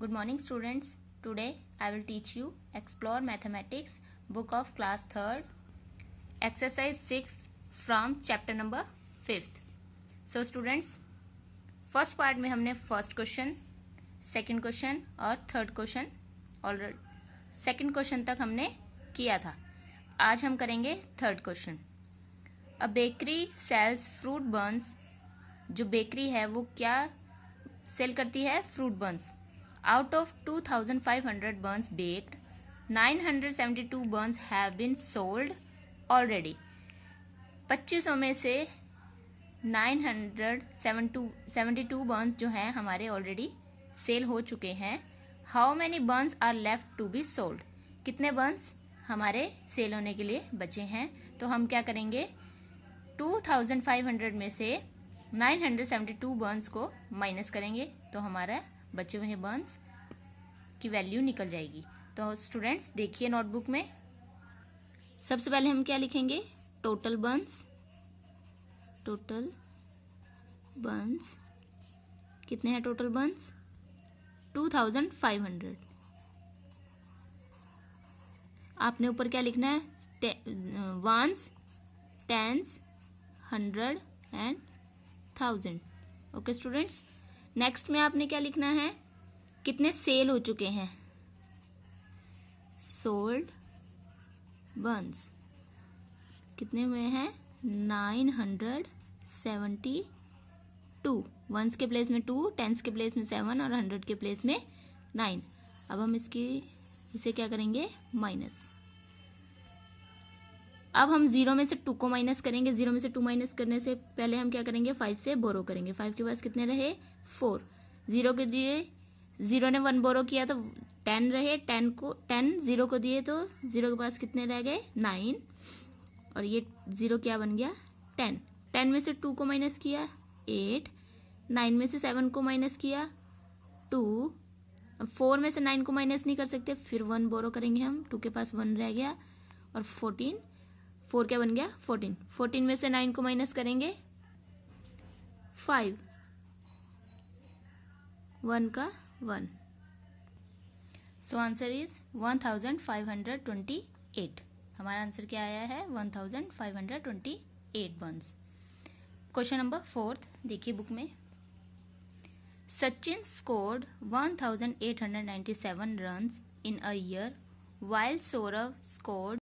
Good morning students today I will teach you explore mathematics book of class third exercise six from chapter number fifth so students first part में हमने first question second question और third question already second question तक हमने किया था आज हम करेंगे third question a bakery sells fruit buns जो बेकरी है वो क्या सेल करती है fruit buns Out of 2500 buns baked, 972 buns have been sold already. 2500 में से 972 बर्न्स जो हैं हमारे ऑलरेडी सेल हो चुके हैं how many buns are left to be sold कितने बर्न्स हमारे सेल होने के लिए बचे हैं तो हम क्या करेंगे 2500 में से 972 बर्न्स को माइनस करेंगे तो हमारा बचे हुए हैं बंस की वैल्यू निकल जाएगी तो स्टूडेंट्स देखिए नोटबुक में सबसे पहले हम क्या लिखेंगे टोटल बंस टोटल बंस कितने हैं total buns two thousand five hundred आपने ऊपर क्या लिखना है ones tens hundred and thousand okay students next में आपने क्या लिखना है कितने सेल हो चुके हैं सोल्ड बंस कितने हुए हैं nine hundred seventy two ones के प्लेस में टू टेंस के प्लेस में सेवन और हंड्रेड के प्लेस में नाइन अब हम इसकी इसे क्या करेंगे माइनस अब हम जीरो में से टू को माइनस करेंगे जीरो में से टू माइनस करने से पहले हम क्या करेंगे फाइव से बोरो करेंगे फाइव के पास कितने रहे फोर जीरो के दिए जीरो ने वन बोरो किया तो टेन रहे टेन को टेन जीरो को दिए तो जीरो के पास कितने रह गए नाइन और ये जीरो क्या बन गया टेन टेन में से टू को माइनस किया एट नाइन में से सेवन को माइनस किया टू फोर में से नाइन को माइनस नहीं कर सकते फिर वन बोरो करेंगे हम टू के पास वन रह गया और फोर्टीन फोर क्या बन गया फोर्टीन फोर्टीन में से नाइन को माइनस करेंगे फाइव वन का one so answer is one thousand five hundred twenty eight हमारा आंसर क्या आया है one thousand five hundred twenty eight buns question number fourth देखिए बुक में Sachin scored one thousand hundred ninety seven runs in a year while Sourav scored